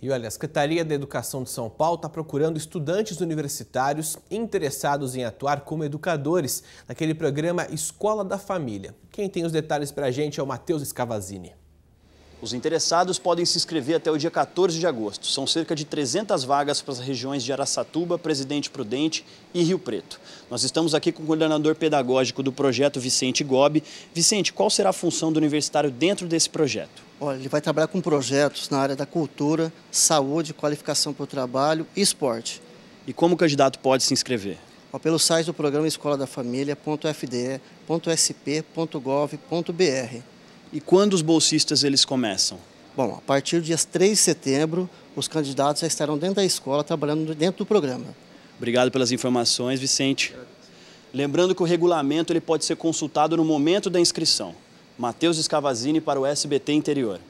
E olha, a Secretaria da Educação de São Paulo está procurando estudantes universitários interessados em atuar como educadores naquele programa Escola da Família. Quem tem os detalhes para a gente é o Matheus Scavazini. Os interessados podem se inscrever até o dia 14 de agosto. São cerca de 300 vagas para as regiões de Araçatuba, Presidente Prudente e Rio Preto. Nós estamos aqui com o coordenador pedagógico do projeto, Vicente Gobi. Vicente, qual será a função do universitário dentro desse projeto? Olha, ele vai trabalhar com projetos na área da cultura, saúde, qualificação para o trabalho e esporte. E como o candidato pode se inscrever? pelo site do programa Escola da família.fde.sp.gov.br. E quando os bolsistas eles começam? Bom, a partir do dia 3 de setembro, os candidatos já estarão dentro da escola, trabalhando dentro do programa. Obrigado pelas informações, Vicente. Lembrando que o regulamento ele pode ser consultado no momento da inscrição. Matheus Escavazini para o SBT Interior.